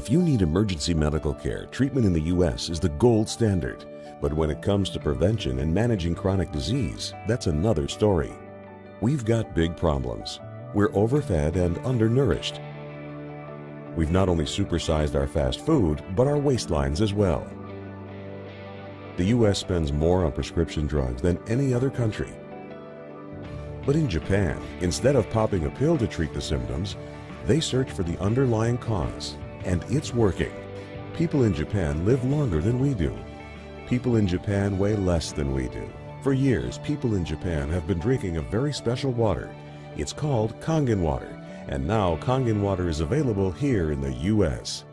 If you need emergency medical care, treatment in the U.S. is the gold standard. But when it comes to prevention and managing chronic disease, that's another story. We've got big problems. We're overfed and undernourished. We've not only supersized our fast food, but our waistlines as well. The U.S. spends more on prescription drugs than any other country. But in Japan, instead of popping a pill to treat the symptoms, they search for the underlying cause and it's working. People in Japan live longer than we do. People in Japan weigh less than we do. For years, people in Japan have been drinking a very special water. It's called Kangen water, and now Kangen water is available here in the U.S.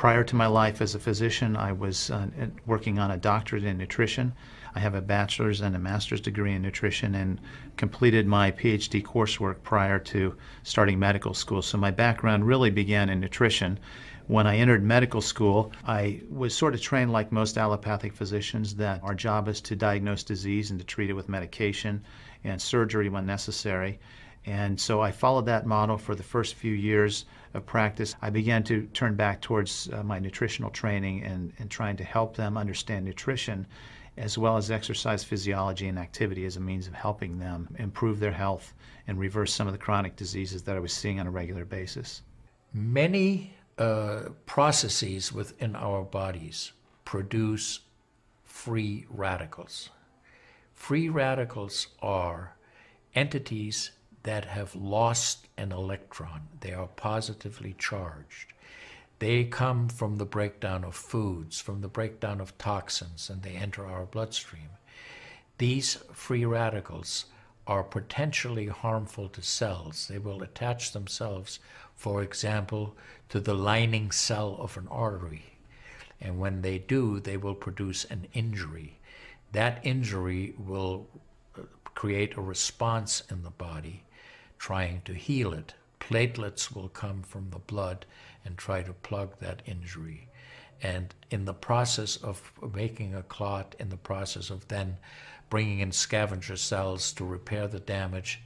Prior to my life as a physician, I was uh, working on a doctorate in nutrition. I have a bachelor's and a master's degree in nutrition and completed my PhD coursework prior to starting medical school. So my background really began in nutrition. When I entered medical school, I was sort of trained like most allopathic physicians that our job is to diagnose disease and to treat it with medication and surgery when necessary. And so I followed that model for the first few years of practice. I began to turn back towards uh, my nutritional training and, and trying to help them understand nutrition as well as exercise physiology and activity as a means of helping them improve their health and reverse some of the chronic diseases that I was seeing on a regular basis. Many uh, processes within our bodies produce free radicals. Free radicals are entities that have lost an electron. They are positively charged. They come from the breakdown of foods, from the breakdown of toxins, and they enter our bloodstream. These free radicals are potentially harmful to cells. They will attach themselves, for example, to the lining cell of an artery. And when they do, they will produce an injury. That injury will uh, create a response in the body trying to heal it. Platelets will come from the blood and try to plug that injury. And in the process of making a clot, in the process of then bringing in scavenger cells to repair the damage,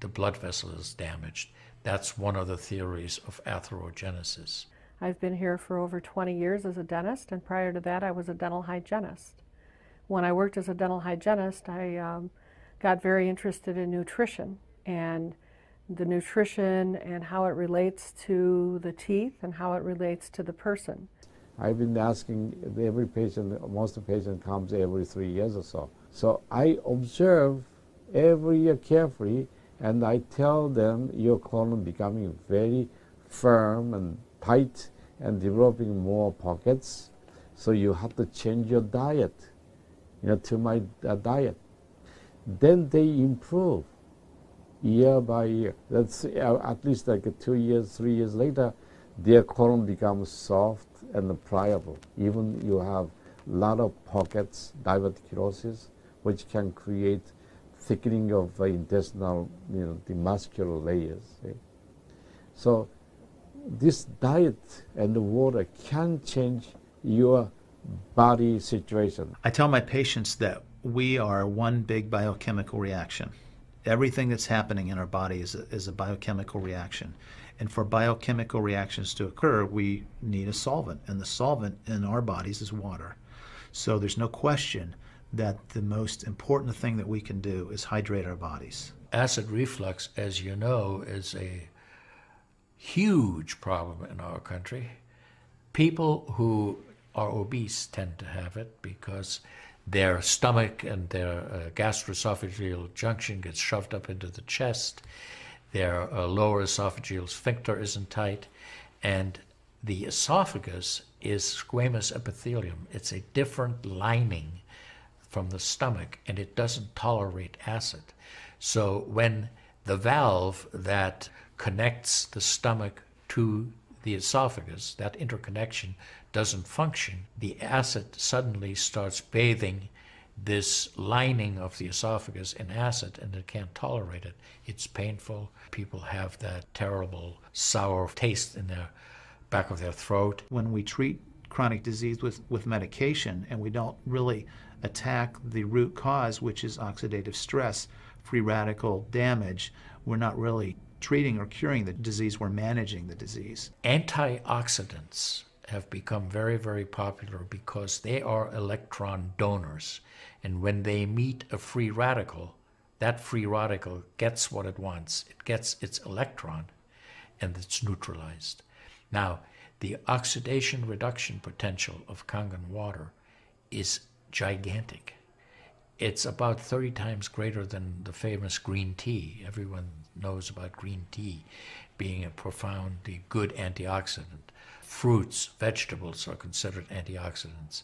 the blood vessel is damaged. That's one of the theories of atherogenesis. I've been here for over 20 years as a dentist, and prior to that, I was a dental hygienist. When I worked as a dental hygienist, I um, got very interested in nutrition and the nutrition and how it relates to the teeth and how it relates to the person. I've been asking every patient, most of the patient comes every three years or so. So I observe every year carefully and I tell them your colon becoming very firm and tight and developing more pockets. So you have to change your diet, you know, to my uh, diet. Then they improve year by year. That's uh, at least like two years, three years later, their corn becomes soft and pliable. Even you have a lot of pockets, diverticulosis, which can create thickening of the intestinal, you know, the muscular layers. See? So this diet and the water can change your body situation. I tell my patients that we are one big biochemical reaction. Everything that's happening in our body is a, is a biochemical reaction. And for biochemical reactions to occur, we need a solvent. And the solvent in our bodies is water. So there's no question that the most important thing that we can do is hydrate our bodies. Acid reflux, as you know, is a huge problem in our country. People who are obese tend to have it because their stomach and their uh, gastroesophageal junction gets shoved up into the chest, their uh, lower esophageal sphincter isn't tight, and the esophagus is squamous epithelium. It's a different lining from the stomach and it doesn't tolerate acid. So when the valve that connects the stomach to the esophagus, that interconnection doesn't function. The acid suddenly starts bathing this lining of the esophagus in acid and it can't tolerate it. It's painful. People have that terrible sour taste in their back of their throat. When we treat chronic disease with, with medication and we don't really attack the root cause, which is oxidative stress, free radical damage, we're not really treating or curing the disease, we're managing the disease. Antioxidants have become very, very popular because they are electron donors. And when they meet a free radical, that free radical gets what it wants. It gets its electron and it's neutralized. Now, the oxidation reduction potential of Kangen water is gigantic it's about 30 times greater than the famous green tea. Everyone knows about green tea being a profoundly good antioxidant. Fruits, vegetables are considered antioxidants.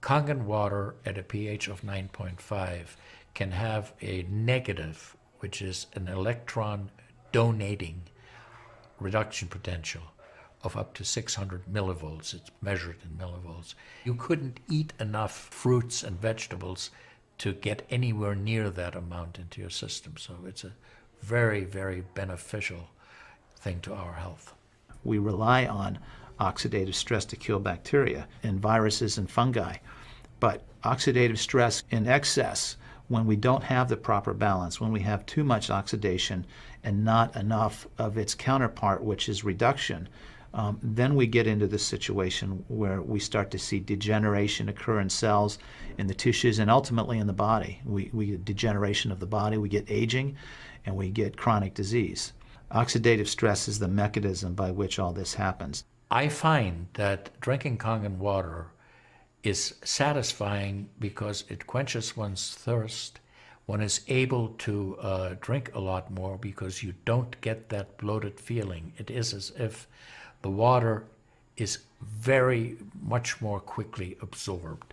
Kangen water at a pH of 9.5 can have a negative, which is an electron donating reduction potential of up to 600 millivolts. It's measured in millivolts. You couldn't eat enough fruits and vegetables to get anywhere near that amount into your system. So it's a very, very beneficial thing to our health. We rely on oxidative stress to kill bacteria and viruses and fungi. But oxidative stress in excess, when we don't have the proper balance, when we have too much oxidation and not enough of its counterpart, which is reduction, um, then we get into the situation where we start to see degeneration occur in cells, in the tissues, and ultimately in the body. We, we get degeneration of the body, we get aging, and we get chronic disease. Oxidative stress is the mechanism by which all this happens. I find that drinking Kangen water is satisfying because it quenches one's thirst. One is able to uh, drink a lot more because you don't get that bloated feeling. It is as if the water is very much more quickly absorbed.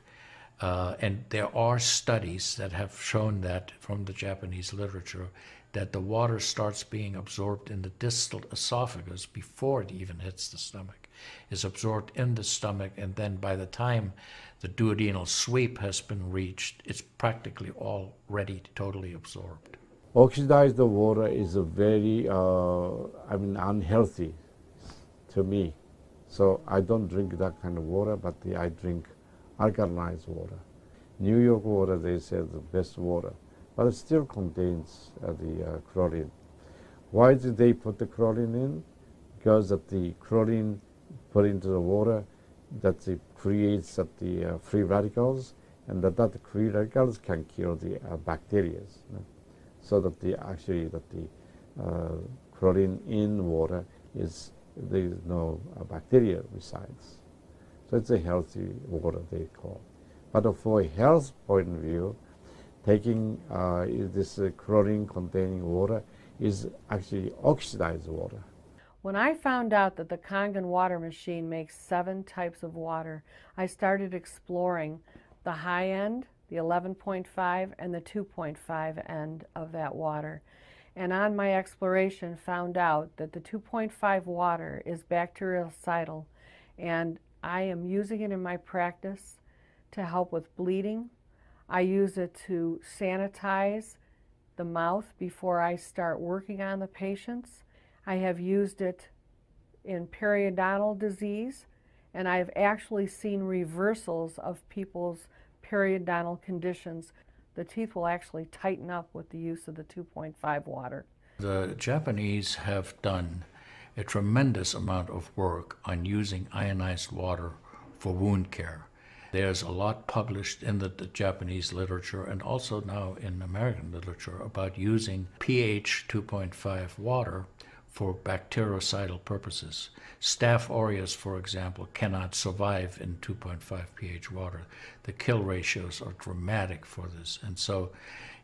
Uh, and there are studies that have shown that from the Japanese literature that the water starts being absorbed in the distal esophagus before it even hits the stomach, is absorbed in the stomach, and then by the time the duodenal sweep has been reached, it's practically already totally absorbed. Oxidized water is a very, uh, I mean, unhealthy to me. So I don't drink that kind of water, but I drink alkalized water. New York water, they say, the best water, but it still contains uh, the uh, chlorine. Why did they put the chlorine in? Because that the chlorine put into the water that it creates that the uh, free radicals, and that, that free radicals can kill the uh, bacteria. So that the actually that the uh, chlorine in water is there is no uh, bacteria resides. So it's a healthy water, they call. But for a health point of view, taking uh, this uh, chlorine containing water is actually oxidized water. When I found out that the Kangen water machine makes seven types of water, I started exploring the high end, the 11.5, and the 2.5 end of that water and on my exploration found out that the 2.5 water is bactericidal and I am using it in my practice to help with bleeding. I use it to sanitize the mouth before I start working on the patients. I have used it in periodontal disease, and I've actually seen reversals of people's periodontal conditions the teeth will actually tighten up with the use of the 2.5 water. The Japanese have done a tremendous amount of work on using ionized water for wound care. There's a lot published in the, the, Japanese literature and also now in American literature about using pH 2.5 water for bactericidal purposes. Staph aureus, for example, cannot survive in 2.5 pH water. The kill ratios are dramatic for this. And so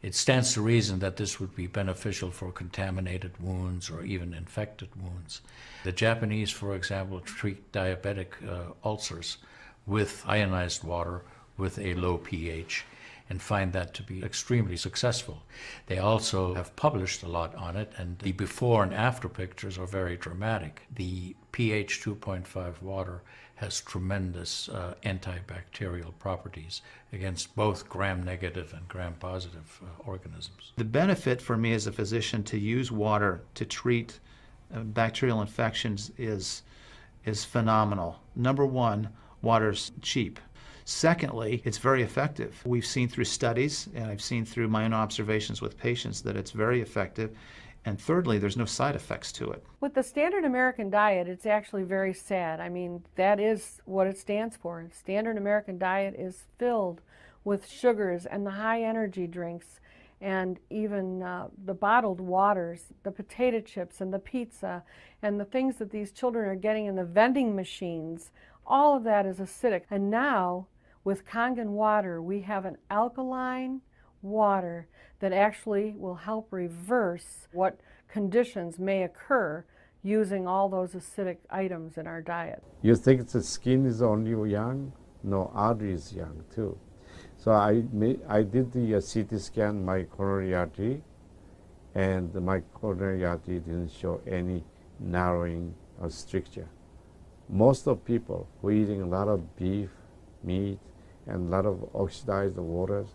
it stands to reason that this would be beneficial for contaminated wounds or even infected wounds. The Japanese, for example, treat diabetic uh, ulcers with ionized water with a low pH and find that to be extremely successful. They also have published a lot on it, and the before and after pictures are very dramatic. The pH 2.5 water has tremendous uh, antibacterial properties against both gram negative and gram positive uh, organisms. The benefit for me as a physician to use water to treat uh, bacterial infections is, is phenomenal. Number one, water's cheap. Secondly, it's very effective. We've seen through studies, and I've seen through my own observations with patients, that it's very effective. And thirdly, there's no side effects to it. With the standard American diet, it's actually very sad. I mean, that is what it stands for. Standard American diet is filled with sugars and the high energy drinks and even uh, the bottled waters, the potato chips and the pizza and the things that these children are getting in the vending machines. All of that is acidic. And now with Kangen water, we have an alkaline water that actually will help reverse what conditions may occur using all those acidic items in our diet. You think the skin is only young? No, artery is young too. So I, made, I did the uh, CT scan, my coronary artery, and my coronary artery didn't show any narrowing or stricture. Most of people who are eating a lot of beef, meat, and a lot of oxidized waters,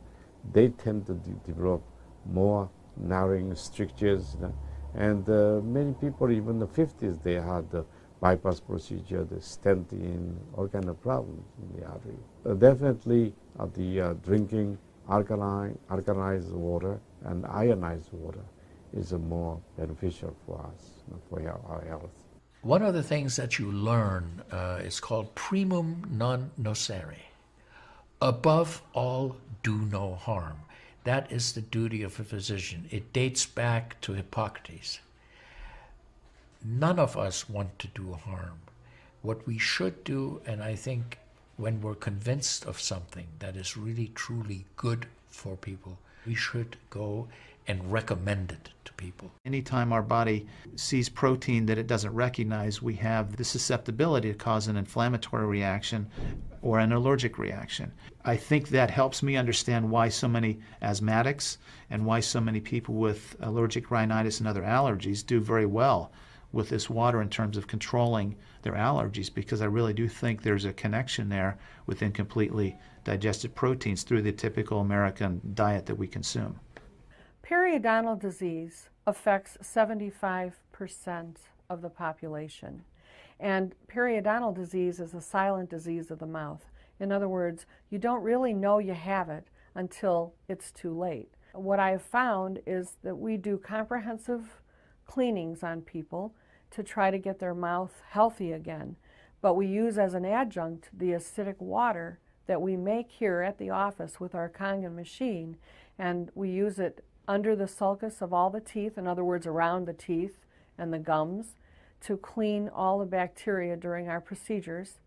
they tend to de develop more narrowing strictures. You know? And uh, many people, even in the 50s, they had the bypass procedure, the stenting, all kind of problems in the artery. Uh, definitely uh, the uh, drinking alkaline, alkalized water and ionized water is more beneficial for us, you know, for our health. One of the things that you learn uh, is called primum non nocere. Above all, do no harm. That is the duty of a physician. It dates back to Hippocrates. None of us want to do harm. What we should do, and I think when we're convinced of something that is really truly good for people, we should go and recommend it to people. Anytime our body sees protein that it doesn't recognize, we have the susceptibility to cause an inflammatory reaction or an allergic reaction. I think that helps me understand why so many asthmatics and why so many people with allergic rhinitis and other allergies do very well with this water in terms of controlling their allergies because I really do think there's a connection there with incompletely digested proteins through the typical American diet that we consume. Periodontal disease affects 75% of the population. And periodontal disease is a silent disease of the mouth. In other words, you don't really know you have it until it's too late. What I have found is that we do comprehensive cleanings on people to try to get their mouth healthy again, but we use as an adjunct the acidic water that we make here at the office with our Kangen machine, and we use it under the sulcus of all the teeth, in other words, around the teeth and the gums, to clean all the bacteria during our procedures.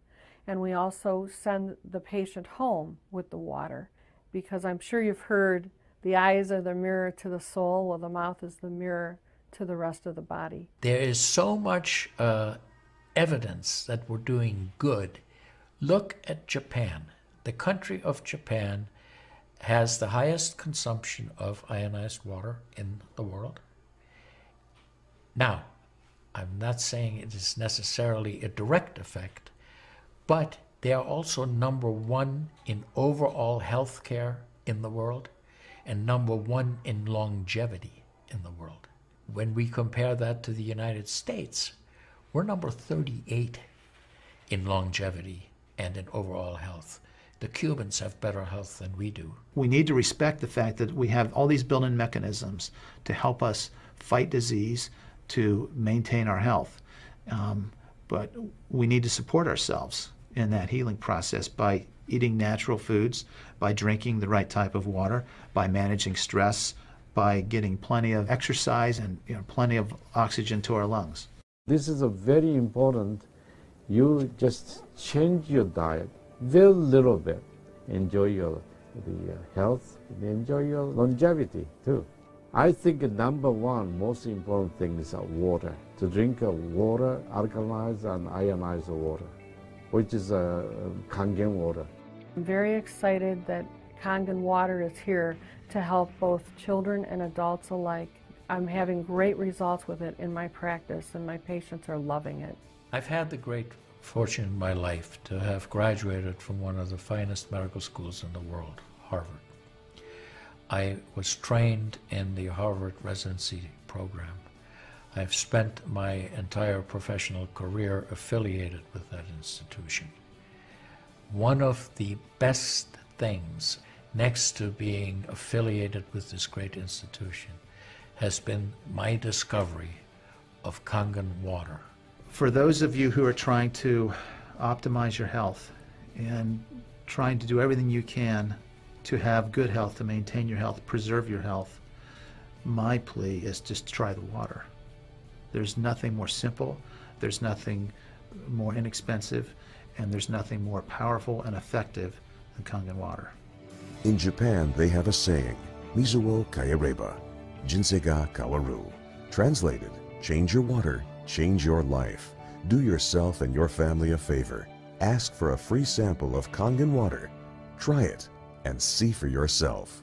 And we also send the patient home with the water because I'm sure you've heard the eyes are the mirror to the soul, Well, the mouth is the mirror to the rest of the body. There is so much uh, evidence that we're doing good. Look at Japan. The country of Japan has the highest consumption of ionized water in the world. Now, I'm not saying it is necessarily a direct effect, but they are also number one in overall healthcare in the world and number one in longevity in the world. When we compare that to the United States, we're number 38 in longevity and in overall health. The Cubans have better health than we do. We need to respect the fact that we have all these built in mechanisms to help us fight disease, to maintain our health. Um, but we need to support ourselves in that healing process by eating natural foods, by drinking the right type of water, by managing stress, by getting plenty of exercise and you know, plenty of oxygen to our lungs. This is a very important. You just change your diet very little bit. Enjoy your the uh, health, enjoy your longevity too. I think the number one most important thing is water, to drink water, alkalized and ionized water, which is uh, Kangen water. I'm very excited that Kangen water is here to help both children and adults alike. I'm having great results with it in my practice and my patients are loving it. I've had the great fortune in my life to have graduated from one of the finest medical schools in the world, Harvard. I was trained in the Harvard residency program. I've spent my entire professional career affiliated with that institution. One of the best things, next to being affiliated with this great institution, has been my discovery of Kangen water. For those of you who are trying to optimize your health and trying to do everything you can to have good health, to maintain your health, preserve your health, my plea is just try the water. There's nothing more simple, there's nothing more inexpensive, and there's nothing more powerful and effective than Kangen water. In Japan, they have a saying, Mizuo Kaireba, Jinsega Kawaru. Translated, change your water, change your life. Do yourself and your family a favor. Ask for a free sample of Kangen water. Try it and see for yourself.